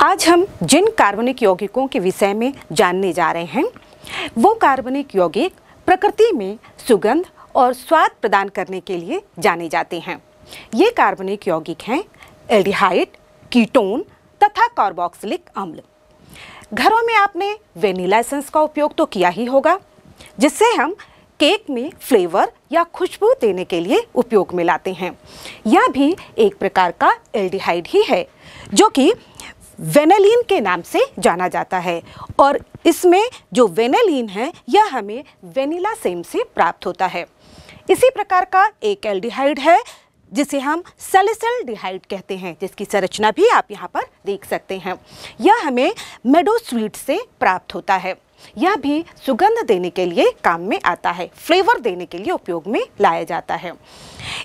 आज हम जिन कार्बनिक यौगिकों के विषय में जानने जा रहे हैं वो कार्बनिक यौगिक प्रकृति में सुगंध और स्वाद प्रदान करने के लिए जाने जाते हैं ये कार्बनिक यौगिक हैं एल्डिहाइड कीटोन तथा कार्बोक्सिलिक अम्ल घरों में आपने वेनिला एसेंस का उपयोग तो किया ही होगा जिससे हम केक में फ्लेवर या खुशबू देने के लिए उपयोग में लाते हैं यह भी एक प्रकार का एल्डिहाइड ही है जो कि वेनेलिन के नाम से जाना जाता है और इसमें जो वेनेलिन है यह हमें वेनिला सेम से प्राप्त होता है इसी प्रकार का एक एल्डिहाइड है जिसे हम सेलिसल डिहाइड कहते हैं जिसकी संरचना भी आप यहाँ पर देख सकते हैं यह हमें मेडो स्वीट से प्राप्त होता है यह भी सुगंध देने के लिए काम में आता है फ्लेवर देने के लिए उपयोग में लाया जाता है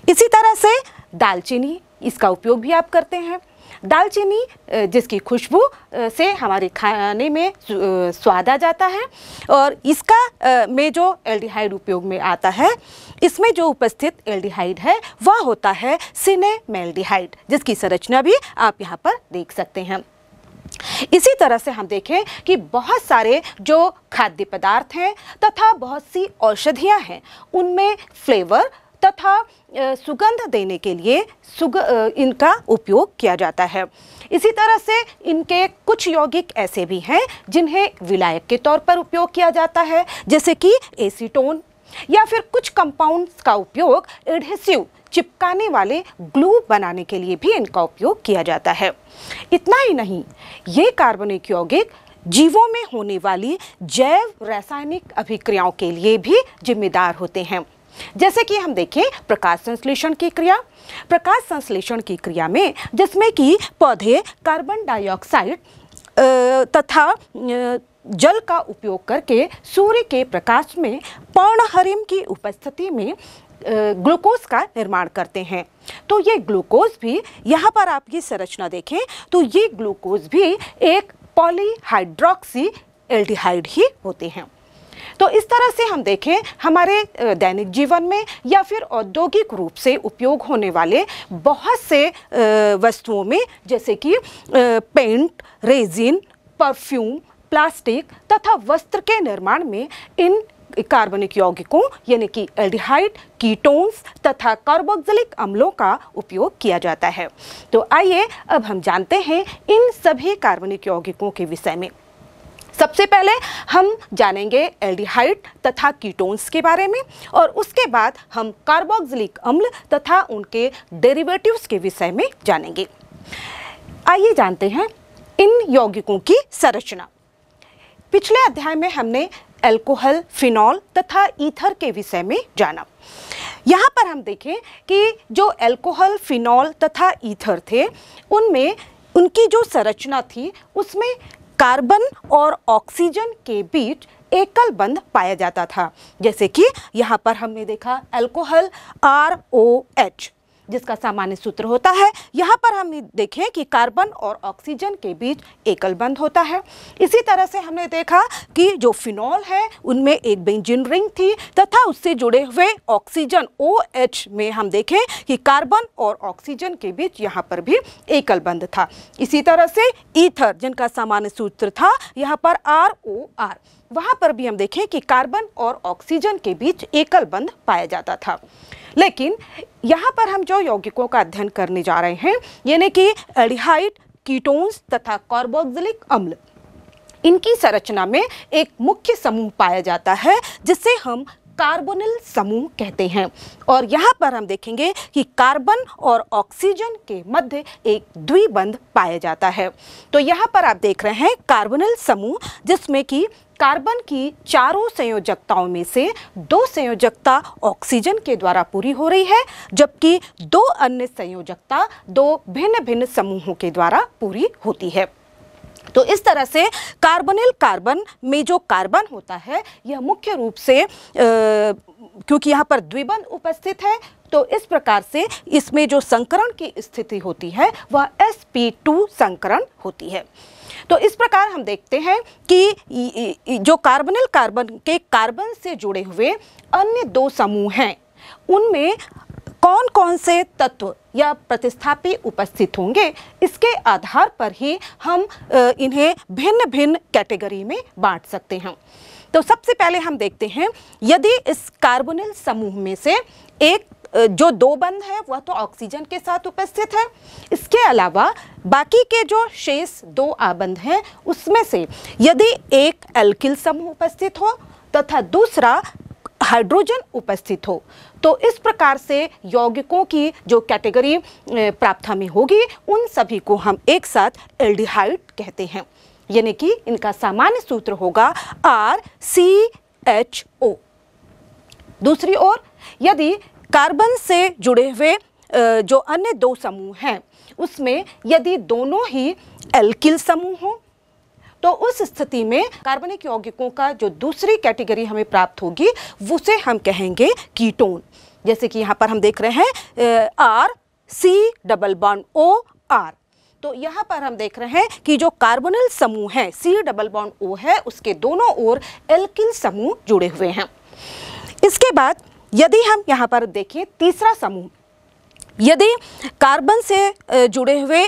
इसी तरह से दालचीनी इसका उपयोग भी आप करते हैं दालचीनी जिसकी खुशबू से हमारे खाने में स्वाद आ जाता है और इसका में जो एल्डिहाइड उपयोग में आता है इसमें जो उपस्थित एल्डिहाइड है वह होता है सिनेमेल्डिहाइड जिसकी संरचना भी आप यहाँ पर देख सकते हैं इसी तरह से हम देखें कि बहुत सारे जो खाद्य पदार्थ हैं तथा बहुत सी औषधियाँ हैं उनमें फ्लेवर तथा सुगंध देने के लिए सुग इनका उपयोग किया जाता है इसी तरह से इनके कुछ यौगिक ऐसे भी हैं जिन्हें विलायक के तौर पर उपयोग किया जाता है जैसे कि एसीटोन या फिर कुछ कंपाउंड्स का उपयोग एडहेसिव चिपकाने वाले ग्लू बनाने के लिए भी इनका उपयोग किया जाता है इतना ही नहीं ये कार्बनिक यौगिक जीवों में होने वाली जैव रासायनिक अभिक्रियाओं के लिए भी जिम्मेदार होते हैं जैसे कि हम देखें प्रकाश संश्लेषण की क्रिया प्रकाश संश्लेषण की क्रिया में जिसमें कि पौधे कार्बन डाइऑक्साइड तथा जल का उपयोग करके सूर्य के प्रकाश में पर्णहरिम की उपस्थिति में ग्लूकोज का निर्माण करते हैं तो ये ग्लूकोज भी यहाँ पर आप ये संरचना देखें तो ये ग्लूकोज भी एक पॉलीहाइड्रोक्सी एल्डिहाइड ही होते हैं तो इस तरह से हम देखें हमारे दैनिक जीवन में या फिर औद्योगिक रूप से उपयोग होने वाले बहुत से वस्तुओं में जैसे कि पेंट रेजिन परफ्यूम प्लास्टिक तथा वस्त्र के निर्माण में इन कार्बनिक यौगिकों यानी कि एल्डिहाइड कीटोन्स तथा कार्बोक्सिलिक अम्लों का उपयोग किया जाता है तो आइए अब हम जानते हैं इन सभी कार्बनिक यौगिकों के विषय में सबसे पहले हम जानेंगे एल्डिहाइड तथा कीटोन्स के बारे में और उसके बाद हम कार्बोक्सिलिक अम्ल तथा उनके डेरिवेटिव्स के विषय में जानेंगे आइए जानते हैं इन यौगिकों की संरचना पिछले अध्याय में हमने एल्कोहल फिनॉल तथा ईथर के विषय में जाना यहाँ पर हम देखें कि जो एल्कोहल फिनॉल तथा ईथर थे उनमें उनकी जो संरचना थी उसमें कार्बन और ऑक्सीजन के बीच एकल बंध पाया जाता था जैसे कि यहाँ पर हमने देखा एल्कोहल आर ओ एच जिसका सामान्य सूत्र होता है यहाँ पर हम देखें कि कार्बन और ऑक्सीजन के बीच एकल बंद होता है इसी तरह से हमने देखा कि जो फिनॉल है उनमें एक बेंजिन रिंग थी तथा उससे जुड़े हुए ऑक्सीजन ओ OH में हम देखें कि कार्बन और ऑक्सीजन के बीच यहाँ पर भी एकल बंद था इसी तरह से ईथर जिनका सामान्य सूत्र था यहाँ पर आर ओ आर वहाँ पर भी हम देखें कि कार्बन और ऑक्सीजन के बीच एकल बंद पाया जाता था लेकिन यहाँ पर हम जो यौगिकों का अध्ययन करने जा रहे हैं यानी कि एडिहाइड कीटोन्स तथा कार्बोक्सिलिक अम्ल इनकी संरचना में एक मुख्य समूह पाया जाता है जिसे हम कार्बोनिल समूह कहते हैं और यहाँ पर हम देखेंगे कि कार्बन और ऑक्सीजन के मध्य एक द्विबंध पाया जाता है तो यहाँ पर आप देख रहे हैं कार्बोनिल समूह जिसमें कि कार्बन की चारों संयोजकताओं में से दो संयोजकता ऑक्सीजन के द्वारा पूरी हो रही है जबकि दो अन्य संयोजकता दो भिन्न भिन्न समूहों के द्वारा पूरी होती है तो इस तरह से कार्बनिल कार्बन में जो कार्बन होता है यह मुख्य रूप से आ, क्योंकि यहाँ पर द्विबंध उपस्थित है तो इस प्रकार से इसमें जो संकरण की स्थिति होती है वह sp2 संकरण होती है तो इस प्रकार हम देखते हैं कि जो कार्बनल कार्बन के कार्बन से जुड़े हुए अन्य दो समूह हैं उनमें कौन कौन से तत्व या प्रतिस्थापी उपस्थित होंगे इसके आधार पर ही हम इन्हें भिन्न भिन्न कैटेगरी में बांट सकते हैं तो सबसे पहले हम देखते हैं यदि इस कार्बोनिल समूह में से एक जो दो बंद है वह तो ऑक्सीजन के साथ उपस्थित है इसके अलावा बाकी के जो शेष दो आबंध हैं उसमें से यदि एक एल्किल समूह उपस्थित हो तथा दूसरा हाइड्रोजन उपस्थित हो तो इस प्रकार से यौगिकों की जो कैटेगरी प्राप्त हमें होगी उन सभी को हम एक साथ एल्डिहाइड कहते हैं यानी कि इनका सामान्य सूत्र होगा आर सी एच ओ दूसरी ओर यदि कार्बन से जुड़े हुए जो अन्य दो समूह हैं उसमें यदि दोनों ही एल्किल समूह हों तो उस स्थिति में कार्बनिक यौगिकों का जो दूसरी कैटेगरी हमें प्राप्त होगी उसे हम कहेंगे कीटोन जैसे कि यहाँ पर हम देख रहे हैं R C double bond O R तो यहाँ पर हम देख रहे हैं कि जो कार्बोनल समूह है सी डबल बॉन्ड ओ है उसके दोनों ओर एल्किल समूह जुड़े हुए हैं इसके बाद यदि हम यहाँ पर देखें तीसरा समूह यदि कार्बन से जुड़े हुए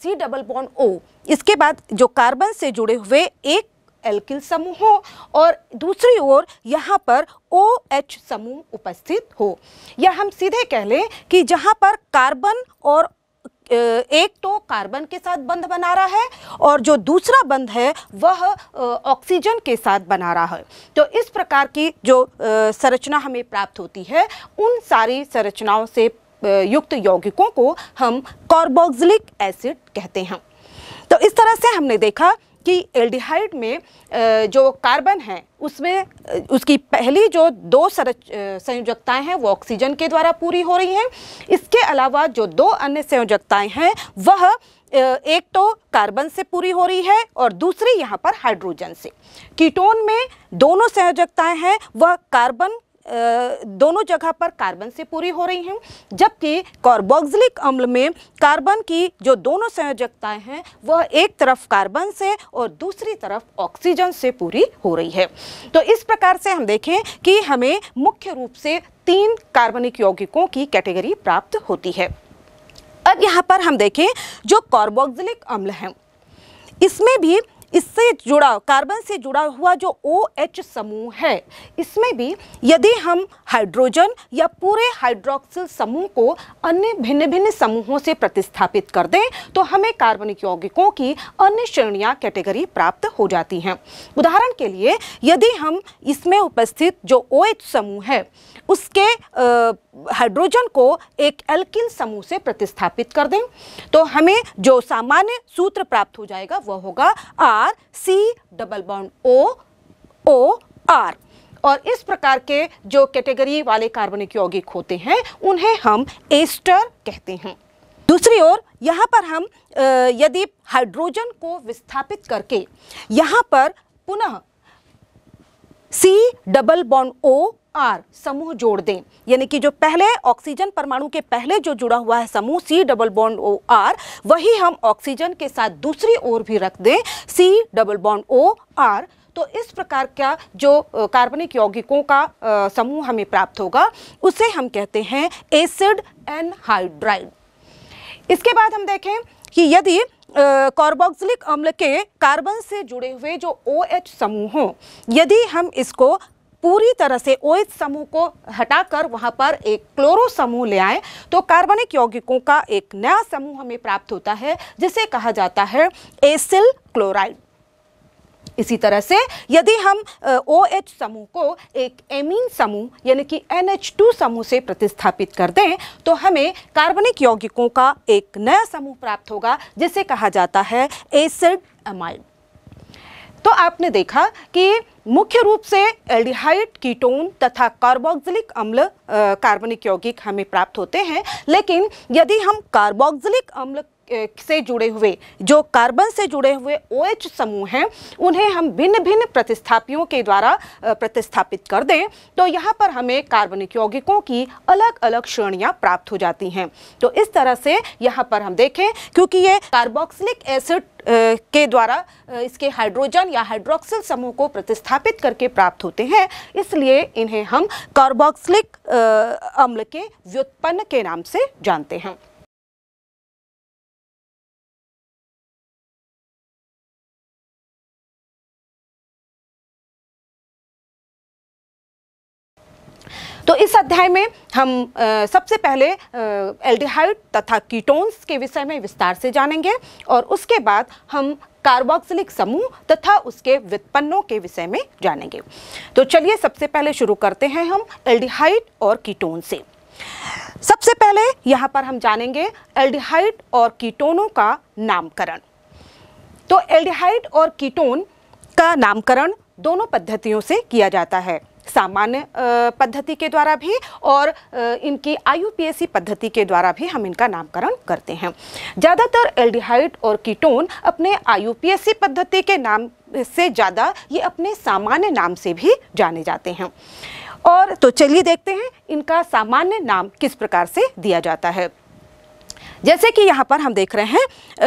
सी डबल बॉन्ड ओ इसके बाद जो कार्बन से जुड़े हुए एक एल्किल समूह हो और दूसरी ओर यहाँ पर ओ एच समूह उपस्थित हो या हम सीधे कह लें कि जहाँ पर कार्बन और एक तो कार्बन के साथ बंध बना रहा है और जो दूसरा बंध है वह ऑक्सीजन के साथ बना रहा है तो इस प्रकार की जो संरचना हमें प्राप्त होती है उन सारी संरचनाओं से युक्त यौगिकों को हम कार्बोक्सिलिक एसिड कहते हैं तो इस तरह से हमने देखा कि एल्डिहाइड में जो कार्बन है उसमें उसकी पहली जो दो संयोजकताएं हैं वो ऑक्सीजन के द्वारा पूरी हो रही हैं इसके अलावा जो दो अन्य संयोजकताएं हैं वह एक तो कार्बन से पूरी हो रही है और दूसरी यहाँ पर हाइड्रोजन से कीटोन में दोनों संयोजकताएं हैं वह कार्बन दोनों जगह पर कार्बन से पूरी हो रही हैं जबकि कॉर्बोक्सिलिक अम्ल में कार्बन की जो दोनों संयोजकताएं हैं वह एक तरफ कार्बन से और दूसरी तरफ ऑक्सीजन से पूरी हो रही है तो इस प्रकार से हम देखें कि हमें मुख्य रूप से तीन कार्बनिक यौगिकों की कैटेगरी प्राप्त होती है अब यहाँ पर हम देखें जो कॉर्बोक्सिलिक अम्ल हैं इसमें भी इससे जुड़ा कार्बन से जुड़ा हुआ जो ओ एच समूह है इसमें भी यदि हम हाइड्रोजन या पूरे हाइड्रोक्सिल समूह को अन्य भिन्न भिन्न समूहों से प्रतिस्थापित कर दें तो हमें कार्बनिक यौगिकों की अन्य श्रेणियाँ कैटेगरी प्राप्त हो जाती हैं उदाहरण के लिए यदि हम इसमें उपस्थित जो ओ एच समूह है उसके आ, हाइड्रोजन को एक एल्किल समूह से प्रतिस्थापित कर दें तो हमें जो सामान्य सूत्र प्राप्त हो जाएगा वह होगा R C double bond O O R और इस प्रकार के जो कैटेगरी वाले कार्बनिक यौगिक होते हैं उन्हें हम एस्टर कहते हैं दूसरी ओर यहाँ पर हम यदि हाइड्रोजन को विस्थापित करके यहाँ पर पुनः C double bond O R समूह जोड़ दें यानी कि जो पहले ऑक्सीजन परमाणु के पहले जो जुड़ा हुआ है समूह C double bond O R वही हम ऑक्सीजन के साथ दूसरी ओर भी रख दें C double bond O R तो इस प्रकार का जो कार्बनिक यौगिकों का आ, समूह हमें प्राप्त होगा उसे हम कहते हैं एसिड एनहाइड्राइड इसके बाद हम देखें कि यदि कार्बोक्सिलिक अम्ल के कार्बन से जुड़े हुए जो ओ OH समूह हों यदि हम इसको पूरी तरह से ओएच समूह को हटाकर वहाँ पर एक क्लोरो समूह ले आए तो कार्बनिक यौगिकों का एक नया समूह हमें प्राप्त होता है जिसे कहा जाता है एसिल क्लोराइड इसी तरह से यदि हम ओ एच समूह को एक एमीन समूह यानी कि एन एच टू समूह से प्रतिस्थापित कर दें तो हमें कार्बनिक यौगिकों का एक नया समूह प्राप्त होगा जिसे कहा जाता है एसिड अमाइड तो आपने देखा कि मुख्य रूप से एल्डिहाइड कीटोन तथा कार्बोक्सिलिक अम्ल कार्बनिक यौगिक हमें प्राप्त होते हैं लेकिन यदि हम कार्बोक्सिलिक अम्ल से जुड़े हुए जो कार्बन से जुड़े हुए ओ OH समूह हैं उन्हें हम भिन्न भिन्न प्रतिस्थापियों के द्वारा प्रतिस्थापित कर दें तो यहाँ पर हमें कार्बनिक यौगिकों की अलग अलग श्रेणियाँ प्राप्त हो जाती हैं तो इस तरह से यहाँ पर हम देखें क्योंकि ये कार्बोक्सिलिक एसिड के द्वारा इसके हाइड्रोजन या हाइड्रोक्सिल समूह को प्रतिस्थापित करके प्राप्त होते हैं इसलिए इन्हें हम कार्बोक्सिलिक अम्ल के व्युत्पन्न के नाम से जानते हैं तो इस अध्याय में हम आ, सबसे पहले एल्डिहाइड तथा कीटोन्स के विषय में विस्तार से जानेंगे और उसके बाद हम कार्बोक्सिलिक समूह तथा उसके व्युत्पन्नों के विषय में जानेंगे तो चलिए सबसे पहले शुरू करते हैं हम एल्डिहाइड और कीटोन से सबसे पहले यहाँ पर हम जानेंगे एल्डिहाइड और कीटोनों का नामकरण तो एल्डिहाइड और कीटोन का नामकरण दोनों पद्धतियों से किया जाता है सामान्य पद्धति के द्वारा भी और इनकी आईयूपीएसी पद्धति के द्वारा भी हम इनका नामकरण करते हैं ज़्यादातर एल्डिहाइड और कीटोन अपने आईयूपीएसी पद्धति के नाम से ज़्यादा ये अपने सामान्य नाम से भी जाने जाते हैं और तो चलिए देखते हैं इनका सामान्य नाम किस प्रकार से दिया जाता है जैसे कि यहाँ पर हम देख रहे हैं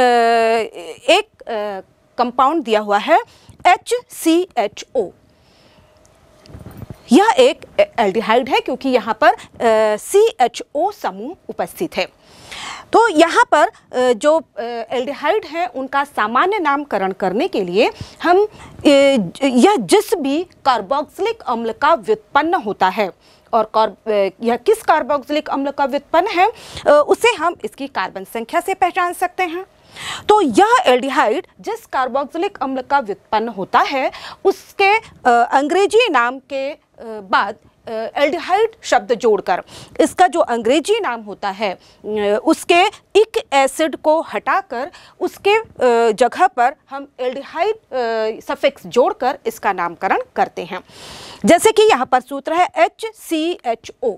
एक कंपाउंड दिया हुआ है एच सी एच ओ यह एक एल्डिहाइड है क्योंकि यहाँ पर सी एच ओ समूह उपस्थित है तो यहाँ पर जो एल्डिहाइड हैं उनका सामान्य नामकरण करने के लिए हम यह जिस भी कार्बोक्सिलिक अम्ल का व्युत्पन्न होता है और यह किस कार्बोक्सिलिक अम्ल का व्युत्पन्न है उसे हम इसकी कार्बन संख्या से पहचान सकते हैं तो यह एल्डिहाइड जिस कार्बोक्सिलिक अम्ल का व्युत्पन्न होता है उसके अंग्रेजी नाम के बाद एल्डिहाइड शब्द जोड़कर इसका जो अंग्रेजी नाम होता है उसके इक एसिड को हटाकर उसके जगह पर हम एल्डिहाइड सफिक्स जोड़कर इसका नामकरण करते हैं जैसे कि यहाँ पर सूत्र है एच सी एच ओ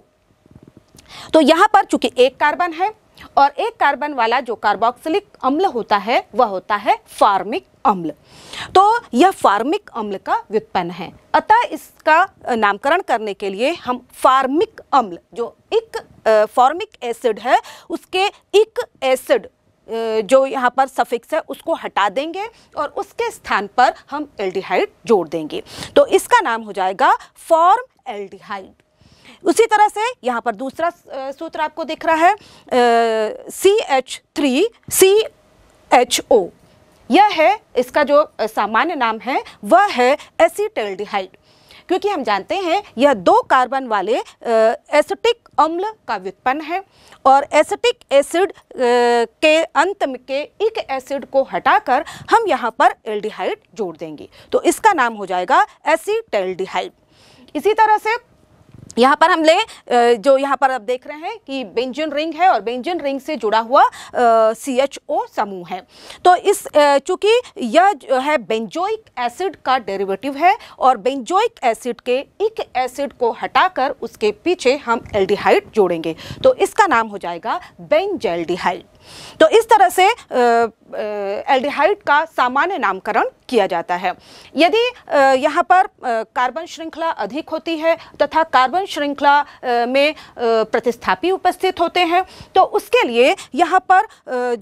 तो यहाँ पर चूंकि एक कार्बन है और एक कार्बन वाला जो कार्बोक्सिलिक अम्ल होता है वह होता है फार्मिक अम्ल तो यह फार्मिक अम्ल का व्युत्पन्न है अतः इसका नामकरण करने के लिए हम फार्मिक अम्ल जो एक फॉर्मिक एसिड है उसके एक एसिड जो यहाँ पर सफिक्स है उसको हटा देंगे और उसके स्थान पर हम एल्डिहाइड जोड़ देंगे तो इसका नाम हो जाएगा फॉर्म एल्डिहाइड उसी तरह से यहाँ पर दूसरा सूत्र आपको दिख रहा है C H three C H O यह है इसका जो सामान्य नाम है वह है एसीटेल्डिहाइड क्योंकि हम जानते हैं यह दो कार्बन वाले एसिटिक अम्ल का व्युत्पन्न है और एसिटिक एसिड के अंत में के एक एसिड को हटाकर हम यहाँ पर एल्डिहाइड जोड़ देंगे तो इसका नाम हो जाएगा एसीटेल्डिहाइड इसी तरह से यहाँ पर हम ले जो यहाँ पर आप देख रहे हैं कि बेंजन रिंग है और बेंजन रिंग से जुड़ा हुआ सी एच ओ समूह है तो इस चूँकि यह जो है बेंजोइक एसिड का डेरिवेटिव है और बेंजोइक एसिड के एक एसिड को हटाकर उसके पीछे हम एल्डिहाइड जोड़ेंगे तो इसका नाम हो जाएगा बेंजेल्डिहाइड तो इस तरह से एल्डिहाइड का सामान्य नामकरण किया जाता है यदि यहाँ पर कार्बन श्रृंखला अधिक होती है तथा कार्बन श्रृंखला में प्रतिस्थापी उपस्थित होते हैं तो उसके लिए यहाँ पर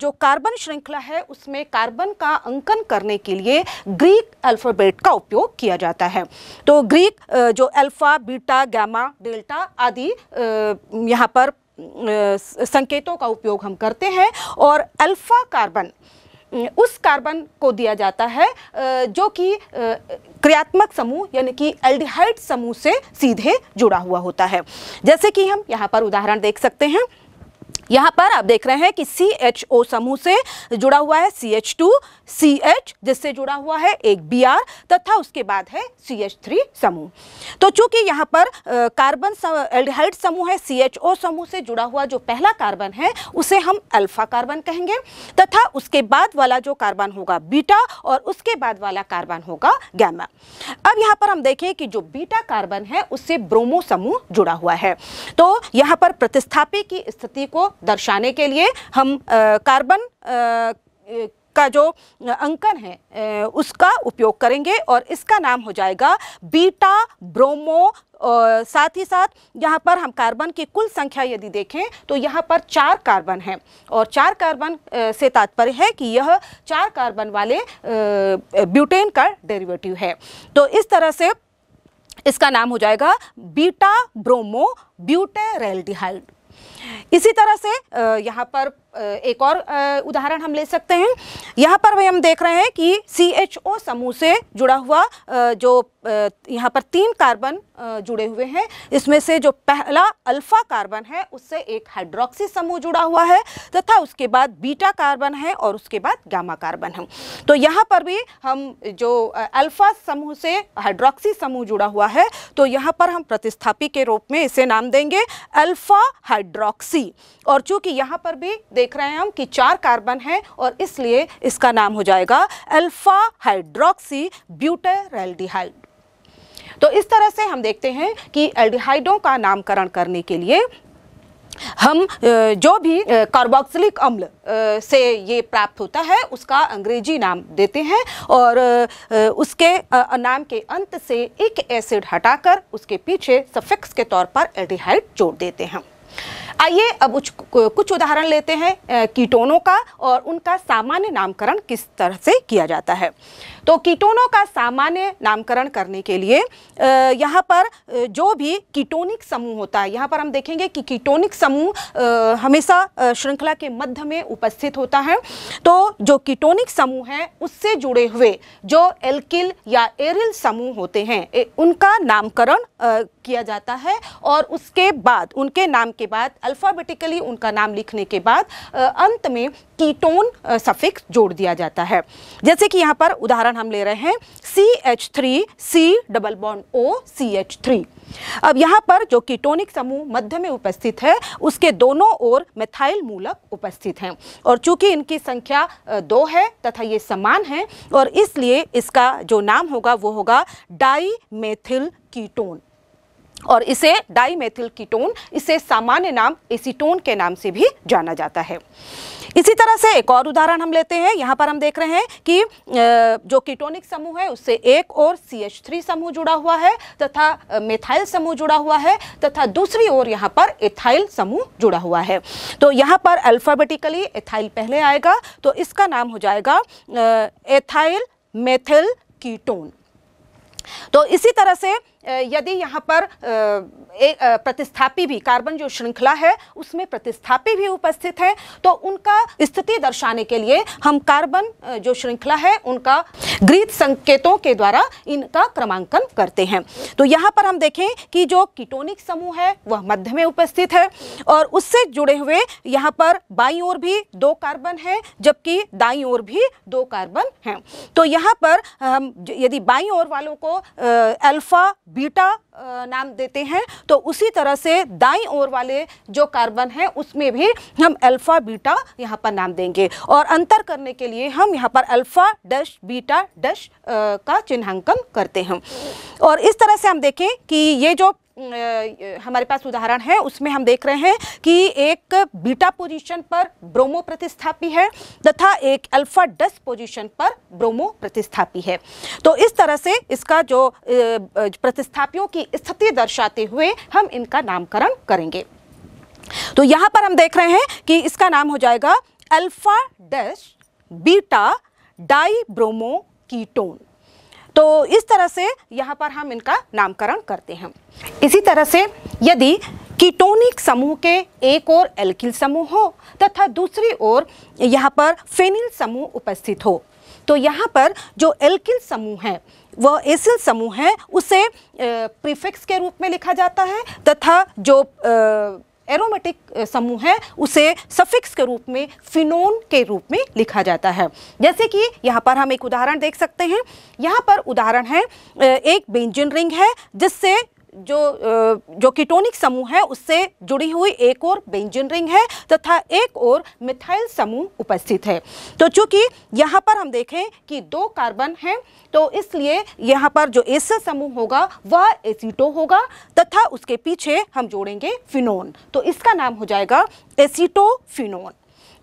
जो कार्बन श्रृंखला है उसमें कार्बन का अंकन करने के लिए ग्रीक अल्फ़ाबेट का उपयोग किया जाता है तो ग्रीक जो अल्फ़ा बीटा गैमा डेल्टा आदि यहाँ पर संकेतों का उपयोग हम करते हैं और अल्फ़ा कार्बन उस कार्बन को दिया जाता है जो कि क्रियात्मक समूह यानी कि एल्डिहाइड समूह से सीधे जुड़ा हुआ होता है जैसे कि हम यहाँ पर उदाहरण देख सकते हैं यहाँ पर आप देख रहे हैं कि सी एच ओ समूह से जुड़ा हुआ है C H two C H जिससे जुड़ा हुआ है एक बी आर तथा उसके बाद है सी एच थ्री समूह तो चूंकि यहाँ पर कार्बन एल्डिहाइड समूह है सी एच ओ समूह से जुड़ा हुआ जो पहला कार्बन है उसे हम अल्फा कार्बन कहेंगे तथा उसके बाद वाला जो कार्बन होगा बीटा और उसके बाद वाला कार्बन होगा गैमा अब यहाँ पर हम देखें कि जो बीटा कार्बन है उससे ब्रोमो समूह जुड़ा हुआ है तो यहाँ पर प्रतिस्थापी की स्थिति को दर्शाने के लिए हम कार्बन का जो अंकन है उसका उपयोग करेंगे और इसका नाम हो जाएगा बीटा ब्रोमो और साथ ही साथ यहाँ पर हम कार्बन की कुल संख्या यदि देखें तो यहाँ पर चार कार्बन हैं और चार कार्बन से तात्पर्य है कि यह चार कार्बन वाले ब्यूटेन का डेरिवेटिव है तो इस तरह से इसका नाम हो जाएगा बीटा ब्रोमो ब्यूटेरेल्डिहाइड इसी तरह से यहाँ पर एक और उदाहरण हम ले सकते हैं यहाँ पर हम देख रहे हैं कि सी एच ओ समूह से जुड़ा हुआ जो यहाँ पर तीन कार्बन जुड़े हुए हैं इसमें से जो पहला अल्फा कार्बन है उससे एक हाइड्रोक्सी समूह जुड़ा हुआ है तथा उसके बाद बीटा कार्बन है और उसके बाद गामा कार्बन है तो यहाँ पर भी हम जो अल्फा समूह से हाइड्रोक्सी समूह जुड़ा हुआ है तो यहाँ पर हम प्रतिस्थापी के रूप में इसे नाम देंगे अल्फा हाइड्रोक्सी और चूँकि यहाँ पर भी देख रहे हैं हम कि चार कार्बन है और इसलिए इसका नाम हो जाएगा अल्फा हाइड्रोक्सी ब्यूटेरल्डिहाइड तो इस तरह से हम देखते हैं कि एल्डिहाइडों का नामकरण करने के लिए हम जो भी कार्बोक्सिलिक अम्ल से ये प्राप्त होता है उसका अंग्रेजी नाम देते हैं और उसके नाम के अंत से एक एसिड हटाकर उसके पीछे सफिक्स के तौर पर एल्डिहाइड जोड़ देते हैं आइए अब उच, कुछ उदाहरण लेते हैं कीटोनों का और उनका सामान्य नामकरण किस तरह से किया जाता है तो कीटोनों का सामान्य नामकरण करने के लिए यहाँ पर जो भी कीटोनिक समूह होता है यहाँ पर हम देखेंगे कि कीटोनिक समूह हमेशा श्रृंखला के मध्य में उपस्थित होता है तो जो कीटोनिक समूह है उससे जुड़े हुए जो एल्किल या एरिल समूह होते हैं उनका नामकरण किया जाता है और उसके बाद उनके नाम के बाद अल्फ़ाबेटिकली उनका नाम लिखने के बाद अंत में कीटोन सफिक्स जोड़ दिया जाता है जैसे कि यहाँ पर उदाहरण उदाहरण हम ले रहे हैं C H three C double bond O C H three अब यहाँ पर जो कीटोनिक समूह मध्य में उपस्थित है उसके दोनों ओर मिथाइल मूलक उपस्थित हैं और चूंकि इनकी संख्या दो है तथा ये समान है और इसलिए इसका जो नाम होगा वो होगा डाई मेथिल कीटोन और इसे डाई मेथिल कीटोन इसे सामान्य नाम एसीटोन के नाम से भी जाना जाता है इसी तरह से एक और उदाहरण हम लेते हैं यहाँ पर हम देख रहे हैं कि जो कीटोनिक समूह है उससे एक और सी एच थ्री समूह जुड़ा हुआ है तथा मेथाइल समूह जुड़ा हुआ है तथा दूसरी ओर यहाँ पर एथाइल समूह जुड़ा हुआ है तो यहाँ पर अल्फ़ाबेटिकली एथाइल पहले आएगा तो इसका नाम हो जाएगा एथाइल मेथिल कीटोन तो इसी तरह से यदि यहाँ पर एक प्रतिस्थापी भी कार्बन जो श्रृंखला है उसमें प्रतिस्थापी भी उपस्थित है तो उनका स्थिति दर्शाने के लिए हम कार्बन जो श्रृंखला है उनका ग्रीत संकेतों के द्वारा इनका क्रमांकन करते हैं तो यहाँ पर हम देखें कि जो कीटोनिक समूह है वह मध्य में उपस्थित है और उससे जुड़े हुए यहाँ पर बाई ओर भी दो कार्बन हैं जबकि दाई ओर भी दो कार्बन हैं तो यहाँ पर हम यदि बाई ओर वालों को अल्फा बीटा नाम देते हैं तो उसी तरह से दाई ओर वाले जो कार्बन है उसमें भी हम अल्फ़ा बीटा यहाँ पर नाम देंगे और अंतर करने के लिए हम यहाँ पर अल्फ़ा डश बीटा डश का चिन्हांकन करते हैं और इस तरह से हम देखें कि ये जो हमारे पास उदाहरण है उसमें हम देख रहे हैं कि एक बीटा पोजीशन पर ब्रोमो प्रतिस्थापी है तथा एक अल्फा डस पोजीशन पर ब्रोमो प्रतिस्थापी है तो इस तरह से इसका जो प्रतिस्थापियों की स्थिति दर्शाते हुए हम इनका नामकरण करेंगे तो यहां पर हम देख रहे हैं कि इसका नाम हो जाएगा alpha dash beta dibromo ketone तो इस तरह से यहाँ पर हम इनका नामकरण करते हैं इसी तरह से यदि कीटोनिक समूह के एक और एल्किल समूह हो तथा दूसरी ओर यहाँ पर फेनिल समूह उपस्थित हो तो यहाँ पर जो एल्किल समूह है वह एसिल समूह है उसे प्रीफिक्स के रूप में लिखा जाता है तथा जो आ, एरोमेटिक uh, समूह है उसे सफिक्स के रूप में फिनोन के रूप में लिखा जाता है जैसे कि यहाँ पर हम एक उदाहरण देख सकते हैं यहाँ पर उदाहरण है uh, एक बेंजिन रिंग है जिससे जो जो कीटोनिक समूह है उससे जुड़ी हुई एक और बेंजिन रिंग है तथा तो एक और मिथाइल समूह उपस्थित है तो चूंकि यहाँ पर हम देखें कि दो कार्बन हैं तो इसलिए यहाँ पर जो एस समूह होगा वह एसीटो होगा तथा तो उसके पीछे हम जोड़ेंगे फिनोन तो इसका नाम हो जाएगा एसीटोफिनोन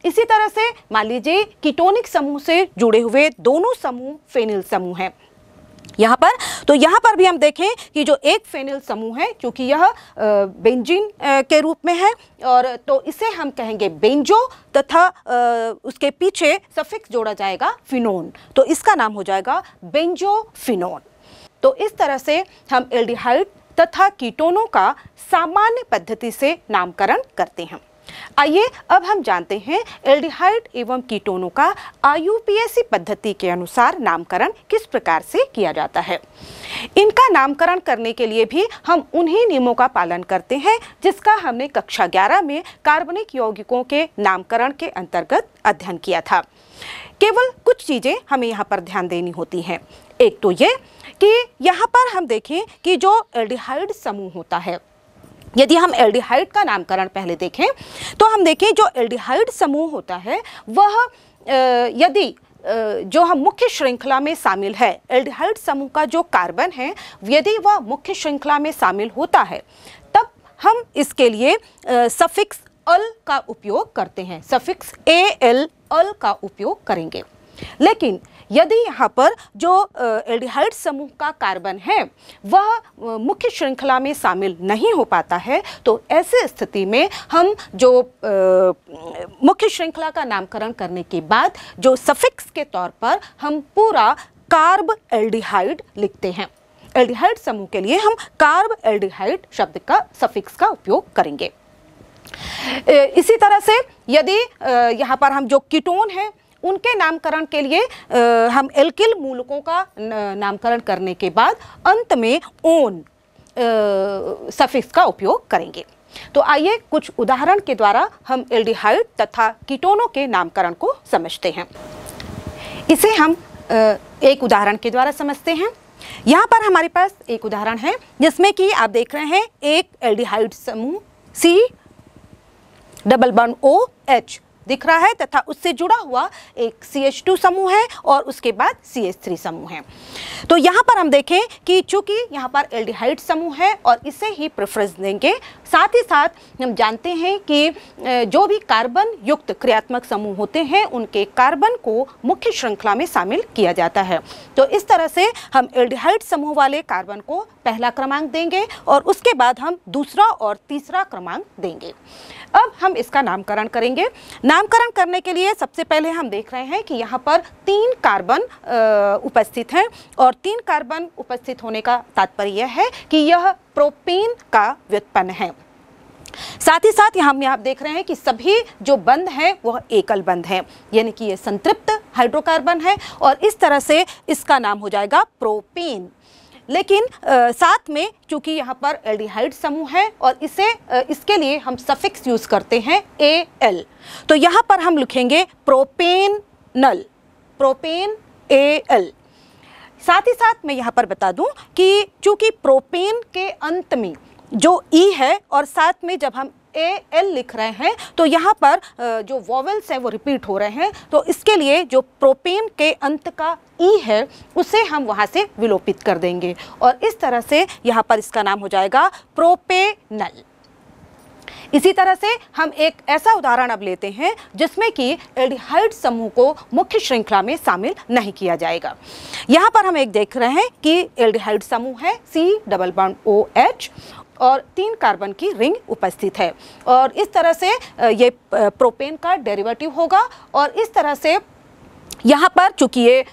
इसी तरह से मान लीजिए कीटोनिक समूह से जुड़े हुए दोनों समूह फेनिल समूह हैं यहाँ पर तो यहाँ पर भी हम देखें कि जो एक फेनिल समूह है क्योंकि यह बेंजीन के रूप में है और तो इसे हम कहेंगे बेंजो तथा उसके पीछे सफिक्स जोड़ा जाएगा फिनोन तो इसका नाम हो जाएगा बेंजो फिनोन तो इस तरह से हम एल्डिहाइड तथा कीटोनों का सामान्य पद्धति से नामकरण करते हैं आइए अब हम जानते हैं एल्डिहाइड एवं कीटोनों का आईयूपीएसी पद्धति के अनुसार नामकरण किस प्रकार से किया जाता है इनका नामकरण करने के लिए भी हम उन्हीं नियमों का पालन करते हैं जिसका हमने कक्षा 11 में कार्बनिक यौगिकों के नामकरण के अंतर्गत अध्ययन किया था केवल कुछ चीज़ें हमें यहाँ पर ध्यान देनी होती हैं एक तो ये कि यहाँ पर हम देखें कि जो एल्डिहाइड समूह होता है यदि हम एल्डिहाइड का नामकरण पहले देखें तो हम देखें जो एल्डिहाइड समूह होता है वह यदि जो हम मुख्य श्रृंखला में शामिल है एल्डिहाइड समूह का जो कार्बन है यदि वह मुख्य श्रृंखला में शामिल होता है तब हम इसके लिए सफिक्स अल का उपयोग करते हैं सफिक्स ए एल अल का उपयोग करेंगे लेकिन यदि यहाँ पर जो एल्डिहाइड समूह का कार्बन है वह मुख्य श्रृंखला में शामिल नहीं हो पाता है तो ऐसे स्थिति में हम जो मुख्य श्रृंखला का नामकरण करने के बाद जो सफिक्स के तौर पर हम पूरा कार्ब एल्डिहाइड लिखते हैं एल्डिहाइड समूह के लिए हम कार्ब एल्डिहाइड शब्द का सफिक्स का उपयोग करेंगे इसी तरह से यदि यहाँ पर हम जो कीटोन है उनके नामकरण के लिए आ, हम एल्किल मूलकों का नामकरण करने के बाद अंत में ओन सफिक्स का उपयोग करेंगे तो आइए कुछ उदाहरण के द्वारा हम एल्डिहाइड तथा कीटोनों के नामकरण को समझते हैं इसे हम एक उदाहरण के द्वारा समझते हैं यहाँ पर हमारे पास एक उदाहरण है जिसमें कि आप देख रहे हैं एक एल्डिहाइड समूह C double one O H दिख रहा है तथा उससे जुड़ा हुआ एक सी समूह है और उसके बाद सी समूह है तो यहाँ पर हम देखें कि चूंकि यहाँ पर एल्डिहाइड समूह है और इसे ही प्रेफरेंस देंगे साथ ही साथ हम जानते हैं कि जो भी कार्बन युक्त क्रियात्मक समूह होते हैं उनके कार्बन को मुख्य श्रृंखला में शामिल किया जाता है तो इस तरह से हम एल्डिहाइड समूह वाले कार्बन को पहला क्रमांक देंगे और उसके बाद हम दूसरा और तीसरा क्रमांक देंगे अब हम इसका नामकरण करेंगे नामकरण करने के लिए सबसे पहले हम देख रहे हैं कि यहाँ पर तीन कार्बन उपस्थित हैं और तीन कार्बन उपस्थित होने का तात्पर्य है कि यह प्रोपेन का व्युत्पन्न है साथ ही साथ हम यहाँ देख रहे हैं कि सभी जो बंद हैं वह एकल बंद हैं यानी कि ये संतृप्त हाइड्रोकार्बन है और इस तरह से इसका नाम हो जाएगा प्रोपेन लेकिन आ, साथ में चूंकि यहाँ पर एल्डिहाइड समूह है और इसे आ, इसके लिए हम सफिक्स यूज़ करते हैं ए एल तो यहाँ पर हम लिखेंगे propanal propane A L साथ ही साथ मैं यहाँ पर बता दूँ कि चूंकि प्रोपेन के अंत में जो ई e है और साथ में जब हम ए एल लिख रहे हैं तो यहाँ पर जो वॉवल्स हैं वो रिपीट हो रहे हैं तो इसके लिए जो प्रोपेन के अंत का ई e है उसे हम वहाँ से विलोपित कर देंगे और इस तरह से यहाँ पर इसका नाम हो जाएगा प्रोपेनल इसी तरह से हम एक ऐसा उदाहरण अब लेते हैं जिसमें कि एडिहाइड समूह को मुख्य श्रृंखला में शामिल नहीं किया जाएगा यहाँ पर हम एक देख रहे हैं कि एल्डिहाइड समूह है C double bond O H और तीन कार्बन की रिंग उपस्थित है और इस तरह से ये प्रोपेन का डेरिवेटिव होगा और इस तरह से यहाँ पर चूंकि ये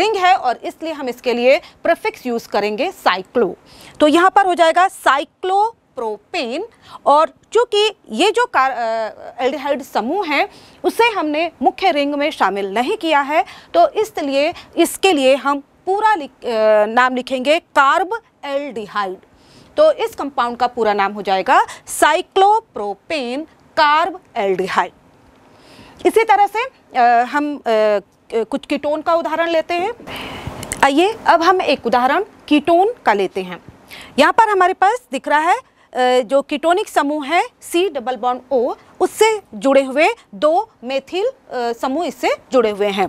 रिंग है और इसलिए हम इसके लिए प्रफिक्स यूज़ करेंगे साइक्लो तो यहाँ पर हो जाएगा साइक्लो प्रोपेन और चूंकि ये जो कार एल्डिहाइड समूह है उसे हमने मुख्य रिंग में शामिल नहीं किया है तो इसलिए इसके लिए हम पूरा लिख, आ, नाम लिखेंगे कार्ब एल्डिहाइड तो इस कंपाउंड का पूरा नाम हो जाएगा साइक्लोप्रोपेन कार्ब एल्डिहाइड इसी तरह से आ, हम आ, कुछ कीटोन का उदाहरण लेते हैं आइए अब हम एक उदाहरण कीटोन का लेते हैं यहाँ पर हमारे पास दिख रहा है जो कीटोनिक समूह है सी डबल बॉन्ड ओ उससे जुड़े हुए दो मेथिल समूह इससे जुड़े हुए हैं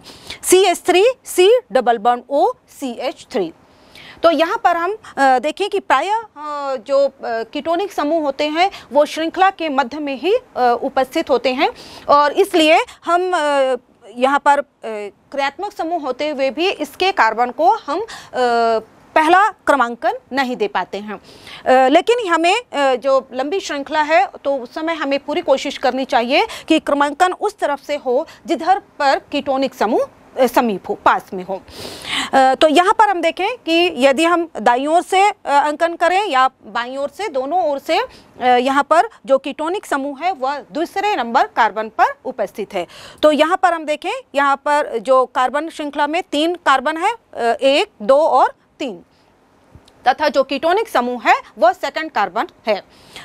C H three C double bond O C H three तो यहाँ पर हम देखें कि प्राय जो कीटोनिक समूह होते हैं वो श्रृंखला के मध्य में ही उपस्थित होते हैं और इसलिए हम यहाँ पर क्रियात्मक समूह होते हुए भी इसके कार्बन को हम पहला क्रमांकन नहीं दे पाते हैं लेकिन हमें जो लंबी श्रृंखला है तो उस समय हमें पूरी कोशिश करनी चाहिए कि क्रमांकन उस तरफ से हो जिधर पर कीटोनिक समूह समीप हो पास में हो तो यहाँ पर हम देखें कि यदि हम दाई ओर से अंकन करें या बाई ओर से दोनों ओर से यहाँ पर जो कीटोनिक समूह है वह दूसरे नंबर कार्बन पर उपस्थित है तो यहाँ पर हम देखें यहाँ पर जो कार्बन श्रृंखला में तीन कार्बन है एक दो और तीन तथा जो कीटोनिक समूह है वह सेकंड कार्बन है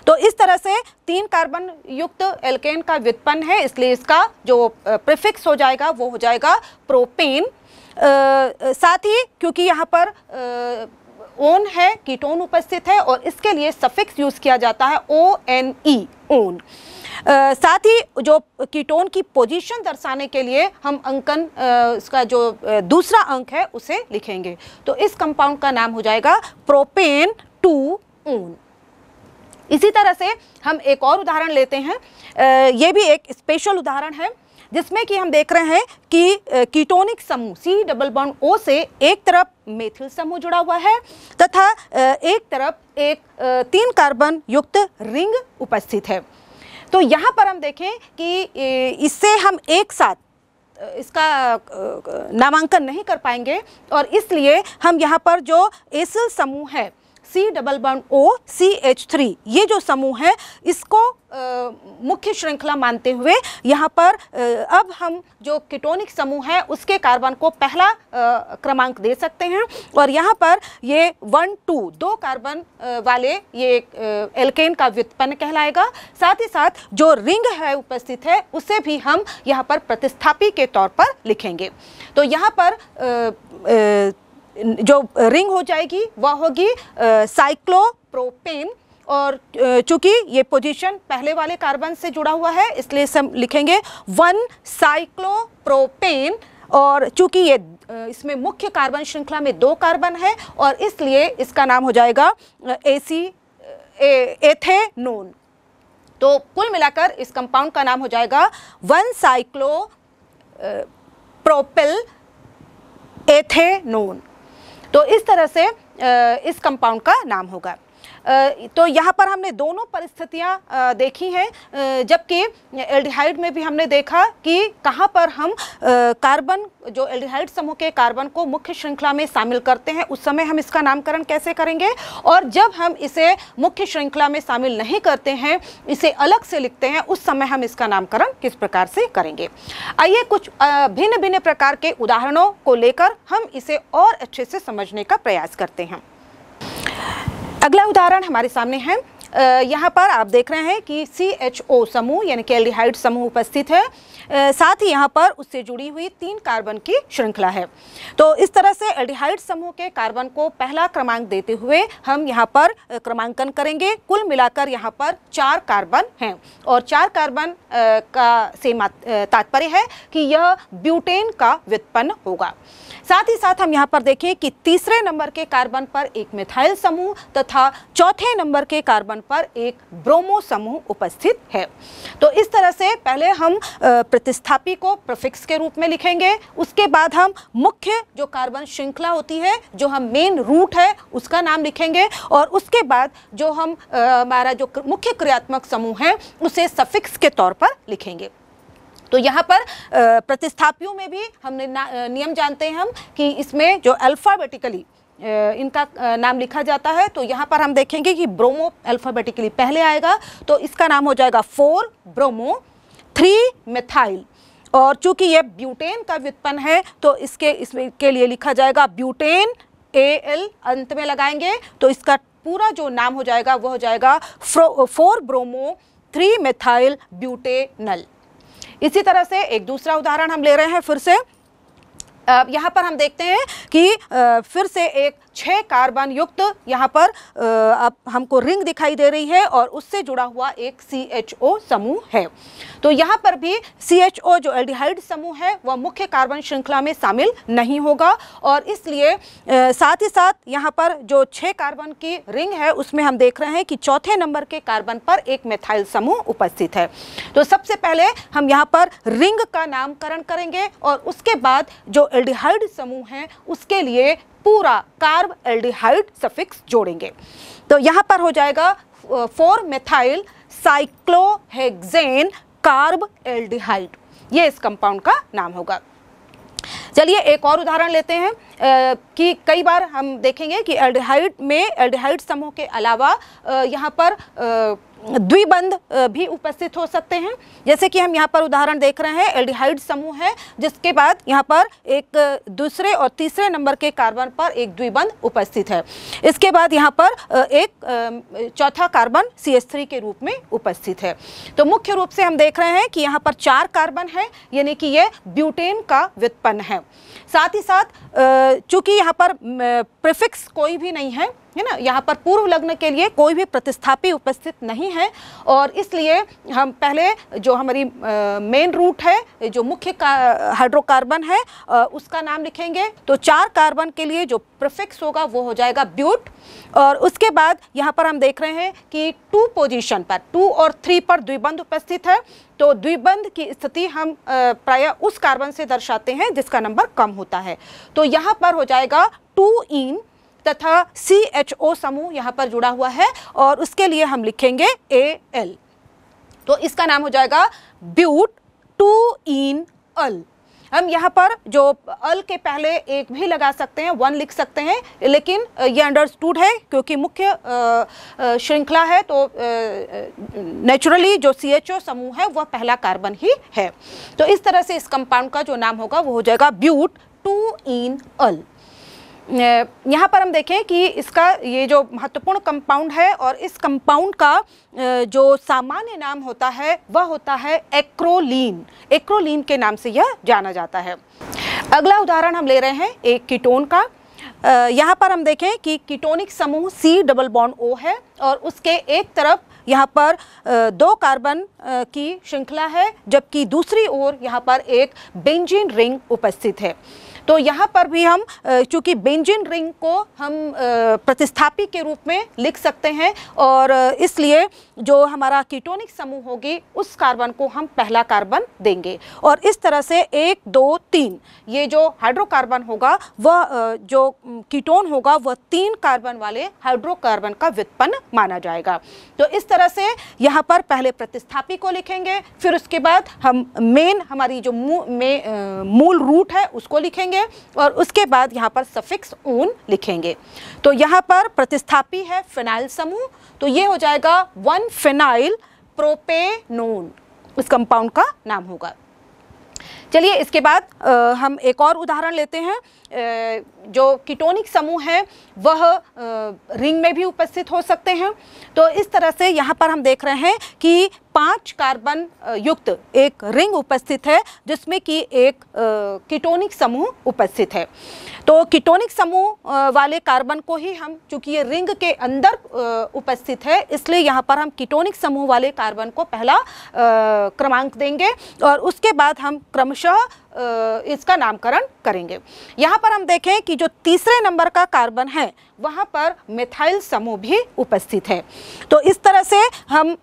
तो इस तरह से तीन कार्बन युक्त एल्केन का व्युत्पन्न है इसलिए इसका जो प्रिफिक्स हो जाएगा वो हो जाएगा प्रोपेन साथ ही क्योंकि यहाँ पर आ, ओन है कीटोन उपस्थित है और इसके लिए सफिक्स यूज़ किया जाता है ओ एन ई ओन साथ ही जो कीटोन की पोजीशन दर्शाने के लिए हम अंकन इसका जो दूसरा अंक है उसे लिखेंगे तो इस कंपाउंड का नाम हो जाएगा प्रोपेन टू ऊन इसी तरह से हम एक और उदाहरण लेते हैं ये भी एक स्पेशल उदाहरण है जिसमें कि हम देख रहे हैं कि कीटोनिक समूह सी डबल बॉन्ड ओ से एक तरफ मेथिल समूह जुड़ा हुआ है तथा एक तरफ एक तीन कार्बन युक्त रिंग उपस्थित है तो यहाँ पर हम देखें कि इससे हम एक साथ इसका नामांकन नहीं कर पाएंगे और इसलिए हम यहाँ पर जो एसल समूह है C double bond O C H three ये जो समूह है इसको मुख्य श्रृंखला मानते हुए यहाँ पर आ, अब हम जो कीटोनिक समूह है उसके कार्बन को पहला क्रमांक दे सकते हैं और यहाँ पर ये वन टू दो कार्बन वाले ये एल्केन का व्युत्पन्न कहलाएगा साथ ही साथ जो रिंग है उपस्थित है उसे भी हम यहाँ पर प्रतिस्थापी के तौर पर लिखेंगे तो यहाँ पर जो रिंग हो जाएगी वह होगी साइक्लोप्रोपेन और चूंकि ये पोजीशन पहले वाले कार्बन से जुड़ा हुआ है इसलिए हम लिखेंगे वन साइक्लोप्रोपेन और चूंकि ये इसमें मुख्य कार्बन श्रृंखला में दो कार्बन है और इसलिए इसका नाम हो जाएगा ए एथे एथेनोन तो कुल मिलाकर इस कंपाउंड का नाम हो जाएगा वन साइक्लो प्रोपिल एथेनोन तो इस तरह से इस कंपाउंड का नाम होगा तो यहाँ पर हमने दोनों परिस्थितियाँ देखी हैं जबकि एल्डिहाइड में भी हमने देखा कि कहाँ पर हम कार्बन जो एल्डिहाइड समूह के कार्बन को मुख्य श्रृंखला में शामिल करते हैं उस समय हम इसका नामकरण कैसे करेंगे और जब हम इसे मुख्य श्रृंखला में शामिल नहीं करते हैं इसे अलग से लिखते हैं उस समय हम इसका नामकरण किस प्रकार से करेंगे आइए कुछ भिन्न भिन्न प्रकार के उदाहरणों को लेकर हम इसे और अच्छे से समझने का प्रयास करते हैं अगला उदाहरण हमारे सामने है यहाँ पर आप देख रहे हैं कि सी एच ओ समूह यानी कैल्डिहाइड समूह उपस्थित है साथ ही यहाँ पर उससे जुड़ी हुई तीन कार्बन की श्रृंखला है तो इस तरह से एल्डिहाइड समूह के कार्बन को पहला क्रमांक देते हुए हम यहाँ पर क्रमांकन करेंगे कुल मिलाकर यहाँ पर चार कार्बन हैं और चार कार्बन का से तात्पर्य है कि यह ब्यूटेन का व्युत्पन्न होगा साथ ही साथ हम यहाँ पर देखें कि तीसरे नंबर के कार्बन पर एक मिथाइल समूह तथा चौथे नंबर के कार्बन पर एक ब्रोमो समूह उपस्थित है तो इस तरह से पहले हम प्रतिस्थापी को प्रफिक्स के रूप में लिखेंगे उसके बाद हम मुख्य जो कार्बन श्रृंखला होती है जो हम मेन रूट है उसका नाम लिखेंगे और उसके बाद जो हम हमारा जो मुख्य क्रियात्मक समूह है उसे सफिक्स के तौर पर लिखेंगे तो यहाँ पर प्रतिस्थापियों में भी हमने नियम जानते हैं हम कि इसमें जो अल्फ़ाबेटिकली इनका नाम लिखा जाता है तो यहाँ पर हम देखेंगे कि ब्रोमो अल्फ़ाबेटिकली पहले आएगा तो इसका नाम हो जाएगा फोर ब्रोमो थ्री मेथाइल और चूंकि ये ब्यूटेन का व्युत्पन्न है तो इसके इसमें के लिए लिखा जाएगा ब्यूटेन ए एल अंत में लगाएंगे तो इसका पूरा जो नाम हो जाएगा वह हो जाएगा four bromo three methyl butanal इसी तरह से एक दूसरा उदाहरण हम ले रहे हैं फिर से यहाँ पर हम देखते हैं कि फिर से एक छः कार्बन युक्त यहाँ पर अब हमको रिंग दिखाई दे रही है और उससे जुड़ा हुआ एक सी एच ओ समूह है तो यहाँ पर भी सी एच ओ जो एल्डिहाइड समूह है वह मुख्य कार्बन श्रृंखला में शामिल नहीं होगा और इसलिए साथ ही साथ यहाँ पर जो छः कार्बन की रिंग है उसमें हम देख रहे हैं कि चौथे नंबर के कार्बन पर एक मेथाइल समूह उपस्थित है तो सबसे पहले हम यहाँ पर रिंग का नामकरण करेंगे और उसके बाद जो एल्डिहाइड समूह है उसके लिए पूरा कार्ब एल्डिहाइड सफिक्स जोड़ेंगे तो यहाँ पर हो जाएगा four methyl cyclohexane carbaldehyde ये इस कंपाउंड का नाम होगा चलिए एक और उदाहरण लेते हैं आ, कि कई बार हम देखेंगे कि एल्डिहाइड में एल्डिहाइड समूह के अलावा यहाँ पर आ, द्विबंध भी उपस्थित हो सकते हैं जैसे कि हम यहाँ पर उदाहरण देख रहे हैं एल्डिहाइड समूह है जिसके बाद यहाँ पर एक दूसरे और तीसरे नंबर के कार्बन पर एक द्विबंध उपस्थित है इसके बाद यहाँ पर एक चौथा कार्बन सी के रूप में उपस्थित है तो मुख्य रूप से हम देख रहे हैं कि यहाँ पर चार कार्बन है यानी कि यह ब्यूटेन का व्युत्पन्न है साथ ही साथ चूँकि यहाँ पर प्रिफिक्स कोई भी नहीं है है ना यहाँ पर पूर्व लग्न के लिए कोई भी प्रतिस्थापी उपस्थित नहीं है और इसलिए हम पहले जो हमारी मेन रूट है जो मुख्य हाइड्रोकार्बन है आ, उसका नाम लिखेंगे तो चार कार्बन के लिए जो प्रिफिक्स होगा वो हो जाएगा ब्यूट और उसके बाद यहाँ पर हम देख रहे हैं कि टू पोजीशन पर टू और थ्री पर द्विबंध उपस्थित है तो द्विबंध की स्थिति हम प्राय उस कार्बन से दर्शाते हैं जिसका नंबर कम होता है तो यहाँ पर हो जाएगा टू इन तथा सी एच ओ समूह यहाँ पर जुड़ा हुआ है और उसके लिए हम लिखेंगे ए एल तो इसका नाम हो जाएगा ब्यूट टू इन अल हम यहाँ पर जो अल के पहले एक भी लगा सकते हैं वन लिख सकते हैं लेकिन ये अंडरस्टूड है क्योंकि मुख्य श्रृंखला है तो नेचुरली जो सी एच ओ समूह है वह पहला कार्बन ही है तो इस तरह से इस कंपाउंड का जो नाम होगा वो हो जाएगा ब्यूट टू इन अल यहाँ पर हम देखें कि इसका ये जो महत्वपूर्ण कंपाउंड है और इस कंपाउंड का जो सामान्य नाम होता है वह होता है एक्रोलिन एक्रोलिन के नाम से यह जाना जाता है अगला उदाहरण हम ले रहे हैं एक कीटोन का यहाँ पर हम देखें कि कीटोनिक समूह सी डबल बॉन्ड ओ है और उसके एक तरफ यहाँ पर दो कार्बन की श्रृंखला है जबकि दूसरी ओर यहाँ पर एक बेंजिन रिंग उपस्थित है तो यहाँ पर भी हम चूँकि बेंजिन रिंग को हम प्रतिस्थापी के रूप में लिख सकते हैं और इसलिए जो हमारा कीटोनिक समूह होगी उस कार्बन को हम पहला कार्बन देंगे और इस तरह से एक दो तीन ये जो हाइड्रोकार्बन होगा वह जो कीटोन होगा वह तीन कार्बन वाले हाइड्रोकार्बन का व्युत्पन्न माना जाएगा तो इस तरह से यहाँ पर पहले प्रतिस्थापी को लिखेंगे फिर उसके बाद हम मेन हमारी जो मूल रूट है उसको लिखेंगे लिखेंगे और उसके बाद यहाँ पर सफिक्स ऊन लिखेंगे तो यहाँ पर प्रतिस्थापी है फिनाइल समूह तो ये हो जाएगा वन फिनाइल प्रोपेनोन इस कंपाउंड का नाम होगा चलिए इसके बाद आ, हम एक और उदाहरण लेते हैं आ, जो कीटोनिक समूह है वह आ, रिंग में भी उपस्थित हो सकते हैं तो इस तरह से यहाँ पर हम देख रहे हैं कि पांच कार्बन युक्त एक रिंग उपस्थित है जिसमें कि एक कीटोनिक समूह उपस्थित है तो कीटोनिक समूह वाले कार्बन को ही हम चूँकि ये रिंग के अंदर उपस्थित है इसलिए यहाँ पर हम कीटोनिक समूह वाले कार्बन को पहला क्रमांक देंगे और उसके बाद हम क्रमशः इसका नामकरण करेंगे यहाँ पर हम देखें कि जो तीसरे नंबर का कार्बन है वहाँ पर मिथाइल समूह भी उपस्थित है तो इस तरह से हम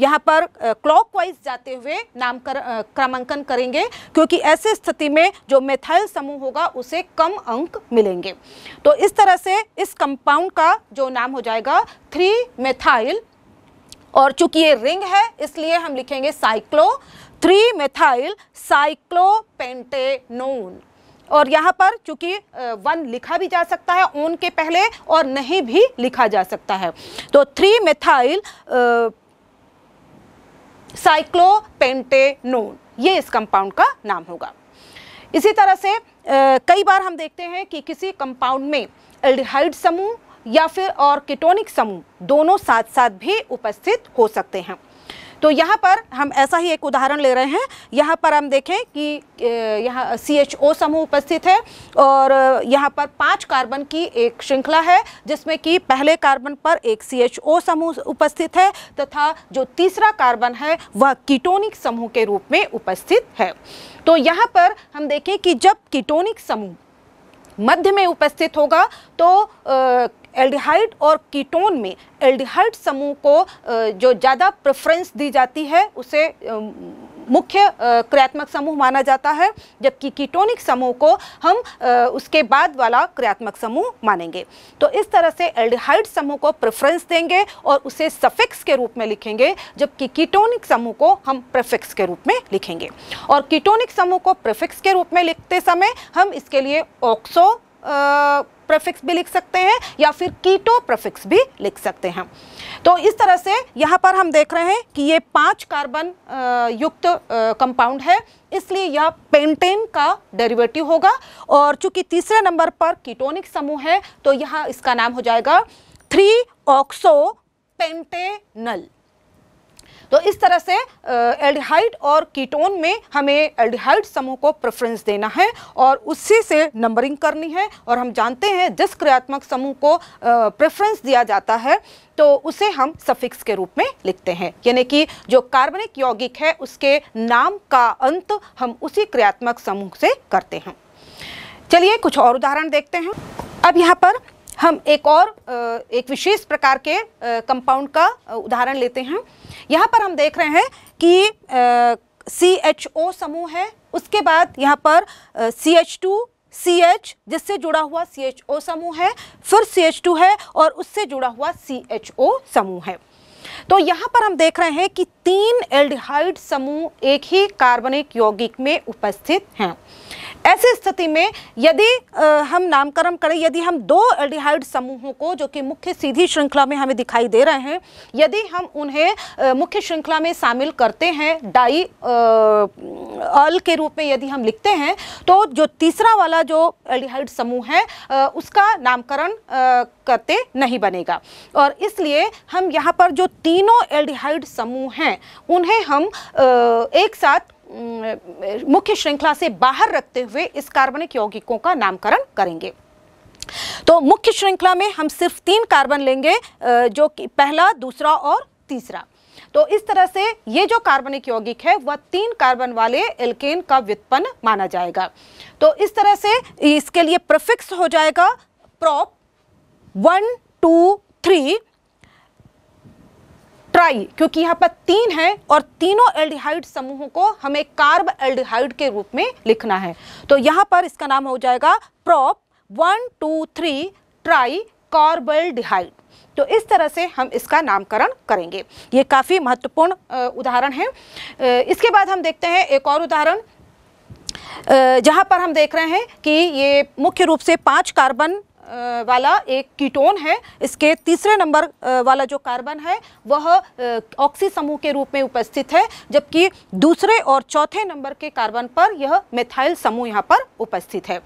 यहाँ पर क्लॉकवाइज जाते हुए नाम कर, क्रमांकन करेंगे क्योंकि ऐसी स्थिति में जो मेथाइल समूह होगा उसे कम अंक मिलेंगे तो इस तरह से इस कंपाउंड का जो नाम हो जाएगा थ्री मेथाइल और चूंकि ये रिंग है इसलिए हम लिखेंगे साइक्लो थ्री मेथाइल साइक्लोपेंटेनोन और यहाँ पर चूंकि वन लिखा भी जा सकता है ओन के पहले और नहीं भी लिखा जा सकता है तो थ्री मेथाइल साइक्लोपेंटेनोन ये इस कंपाउंड का नाम होगा इसी तरह से आ, कई बार हम देखते हैं कि किसी कंपाउंड में एल्डिहाइड समूह या फिर और किटोनिक समूह दोनों साथ साथ भी उपस्थित हो सकते हैं तो यहाँ पर हम ऐसा ही एक उदाहरण ले रहे हैं यहाँ पर हम देखें कि यहाँ सी एच ओ समूह उपस्थित है और यहाँ पर पाँच कार्बन की एक श्रृंखला है जिसमें कि पहले कार्बन पर एक सी एच ओ समूह उपस्थित है तथा जो तीसरा कार्बन है वह कीटोनिक समूह के रूप में उपस्थित है तो यहाँ पर हम देखें कि जब कीटोनिक समूह मध्य में उपस्थित होगा तो एल्डिहाइड और कीटोन में एल्डिहाइड समूह को जो ज़्यादा प्रेफरेंस दी जाती है उसे मुख्य क्रियात्मक समूह माना जाता है जबकि कीटोनिक समूह को हम उसके बाद वाला क्रियात्मक समूह मानेंगे तो इस तरह से एल्डिहाइड समूह को प्रेफरेंस देंगे और उसे सफिक्स के रूप में लिखेंगे जबकि कीटोनिक समूह को हम प्रेफिक्स के रूप में लिखेंगे और कीटोनिक समूह को प्रेफिक्स के रूप में लिखते समय हम इसके लिए ऑक्सो प्रफिक्स भी लिख सकते हैं या फिर कीटो प्रफिक्स भी लिख सकते हैं तो इस तरह से यहाँ पर हम देख रहे हैं कि ये पांच कार्बन युक्त कंपाउंड है इसलिए यह पेंटेन का डेरिवेटिव होगा और चूंकि तीसरे नंबर पर कीटोनिक समूह है तो यहाँ इसका नाम हो जाएगा थ्री ऑक्सो पेंटेनल तो इस तरह से एल्डिहाइड और कीटोन में हमें एल्डिहाइड समूह को प्रेफरेंस देना है और उसी से नंबरिंग करनी है और हम जानते हैं जिस क्रियात्मक समूह को प्रेफरेंस दिया जाता है तो उसे हम सफिक्स के रूप में लिखते हैं यानी कि जो कार्बनिक यौगिक है उसके नाम का अंत हम उसी क्रियात्मक समूह से करते हैं चलिए कुछ और उदाहरण देखते हैं अब यहाँ पर हम एक और एक विशेष प्रकार के कंपाउंड का उदाहरण लेते हैं यहाँ पर हम देख रहे हैं कि सी एच ओ समूह है उसके बाद यहाँ पर C H two C H जिससे जुड़ा हुआ सी एच ओ समूह है फिर सी एच टू है और उससे जुड़ा हुआ सी एच ओ समूह है तो यहाँ पर हम देख रहे हैं कि तीन एल्डिहाइड समूह एक ही कार्बनिक यौगिक में उपस्थित हैं ऐसी स्थिति में यदि हम नामकरण करें यदि हम दो एल्डिहाइड समूहों को जो कि मुख्य सीधी श्रृंखला में हमें दिखाई दे रहे हैं यदि हम उन्हें मुख्य श्रृंखला में शामिल करते हैं डाई अल के रूप में यदि हम लिखते हैं तो जो तीसरा वाला जो एल्डिहाइड समूह है उसका नामकरण करते नहीं बनेगा और इसलिए हम यहाँ पर जो तीनों एल्डिहाइड समूह हैं उन्हें हम एक साथ मुख्य श्रृंखला से बाहर रखते हुए इस कार्बनिक यौगिकों का नामकरण करेंगे तो मुख्य श्रृंखला में हम सिर्फ तीन कार्बन लेंगे जो कि पहला दूसरा और तीसरा तो इस तरह से ये जो कार्बनिक यौगिक है वह तीन कार्बन वाले एल्केन का व्युत्पन्न माना जाएगा तो इस तरह से इसके लिए प्रफिक्स हो जाएगा prop one two three tri क्योंकि यहाँ पर तीन है और तीनों एल्डिहाइड समूहों को हमें कार्ब एल्डिहाइड के रूप में लिखना है तो यहाँ पर इसका नाम हो जाएगा prop one two three tricarbaldehyde तो इस तरह से हम इसका नामकरण करेंगे ये काफ़ी महत्वपूर्ण उदाहरण है इसके बाद हम देखते हैं एक और उदाहरण जहाँ पर हम देख रहे हैं कि ये मुख्य रूप से पांच कार्बन वाला एक कीटोन है इसके तीसरे नंबर वाला जो कार्बन है वह ऑक्सी समूह के रूप में उपस्थित है जबकि दूसरे और चौथे नंबर के कार्बन पर यह मिथाइल समूह यहाँ पर उपस्थित है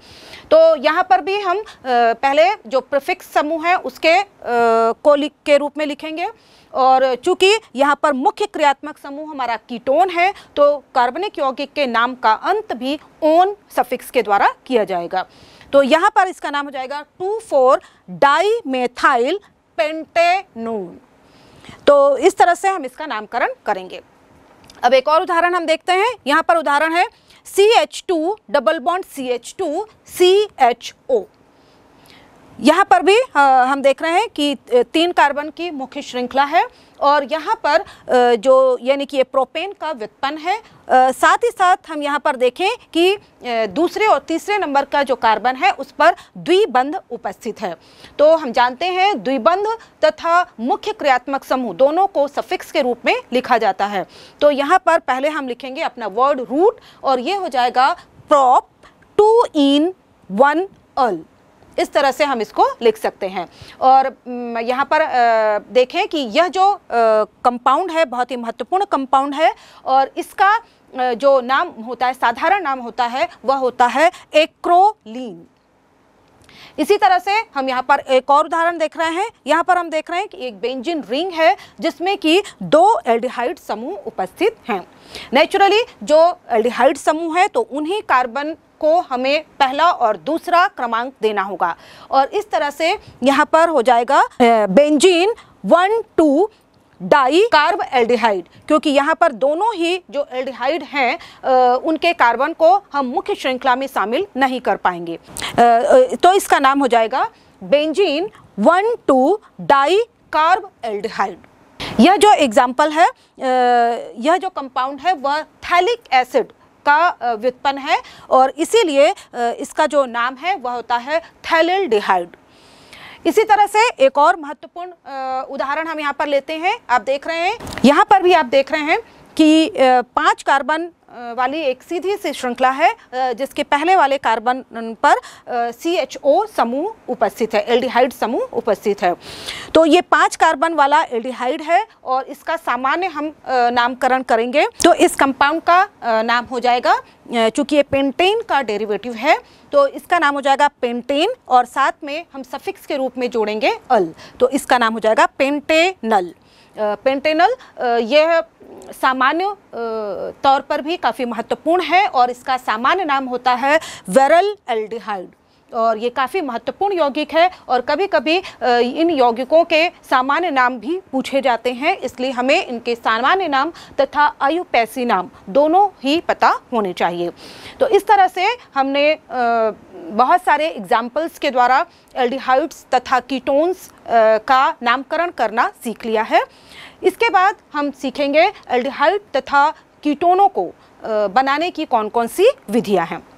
तो यहाँ पर भी हम पहले जो प्रिफिक्स समूह है उसके को के रूप में लिखेंगे और चूंकि यहाँ पर मुख्य क्रियात्मक समूह हमारा कीटोन है तो कार्बनिक यौगिक के नाम का अंत भी ओन सफिक्स के द्वारा किया जाएगा तो यहाँ पर इसका नाम हो जाएगा two four dimethyl pentanone तो इस तरह से हम इसका नामकरण करेंगे अब एक और उदाहरण हम देखते हैं यहाँ पर उदाहरण है C H two double bond C H two C H O यहाँ पर भी हम देख रहे हैं कि तीन कार्बन की मुख्य श्रृंखला है और यहाँ पर जो यानी कि ये प्रोपेन का व्युत्पन्न है साथ ही साथ हम यहाँ पर देखें कि दूसरे और तीसरे नंबर का जो कार्बन है उस पर द्विबंध उपस्थित है तो हम जानते हैं द्विबंध तथा मुख्य क्रियात्मक समूह दोनों को सफिक्स के रूप में लिखा जाता है तो यहाँ पर पहले हम लिखेंगे अपना वर्ड रूट और ये हो जाएगा prop two en one al इस तरह से हम इसको लिख सकते हैं और यहाँ पर देखें कि यह जो कंपाउंड है बहुत ही महत्वपूर्ण कंपाउंड है और इसका जो नाम होता है साधारण नाम होता है वह होता है एक्रोलीन इसी तरह से हम यहाँ पर एक और उदाहरण देख रहे हैं यहाँ पर हम देख रहे हैं कि एक बेंजिन रिंग है जिसमें कि दो एल्डिहाइड समूह उपस्थित हैं नेचुरली जो एल्डिहाइड समूह है तो उन्हीं कार्बन को हमें पहला और दूसरा क्रमांक देना होगा और इस तरह से यहाँ पर हो जाएगा benzene one two dicarbaldehyde क्योंकि यहाँ पर दोनों ही जो एल्डिहाइड हैं उनके कार्बन को हम मुख्य श्रृंखला में शामिल नहीं कर पाएंगे तो इसका नाम हो जाएगा benzene one two dicarbaldehyde यह जो एग्जाम्पल है यह जो कंपाउंड है वह थैलिक एसिड का व्युत्पन्न है और इसीलिए इसका जो नाम है वह होता है थैलिल डिहाइड इसी तरह से एक और महत्वपूर्ण उदाहरण हम यहाँ पर लेते हैं आप देख रहे हैं यहाँ पर भी आप देख रहे हैं कि पांच कार्बन वाली एक सीधी सी श्रृंखला है जिसके पहले वाले कार्बन पर सी एच ओ समूह उपस्थित है एल्डिहाइड समूह उपस्थित है तो ये पांच कार्बन वाला एल्डिहाइड है और इसका सामान्य हम नामकरण करेंगे तो इस कंपाउंड का नाम हो जाएगा चूंकि ये पेंटेन का डेरिवेटिव है तो इसका नाम हो जाएगा पेंटेन और साथ में हम सफिक्स के रूप में जोड़ेंगे अल तो इसका नाम हो जाएगा पेंटेनल पेंटेनल यह सामान्य तौर पर भी काफ़ी महत्वपूर्ण है और इसका सामान्य नाम होता है वेरल एल्डिहाइड और ये काफ़ी महत्वपूर्ण यौगिक है और कभी कभी इन यौगिकों के सामान्य नाम भी पूछे जाते हैं इसलिए हमें इनके सामान्य नाम तथा आयुपैसी नाम दोनों ही पता होने चाहिए तो इस तरह से हमने बहुत सारे एग्जाम्पल्स के द्वारा एल्डिहाइड्स तथा कीटोन्स का नामकरण करना सीख लिया है इसके बाद हम सीखेंगे एल्डिहाइड तथा कीटोनों को बनाने की कौन कौन सी विधियाँ हैं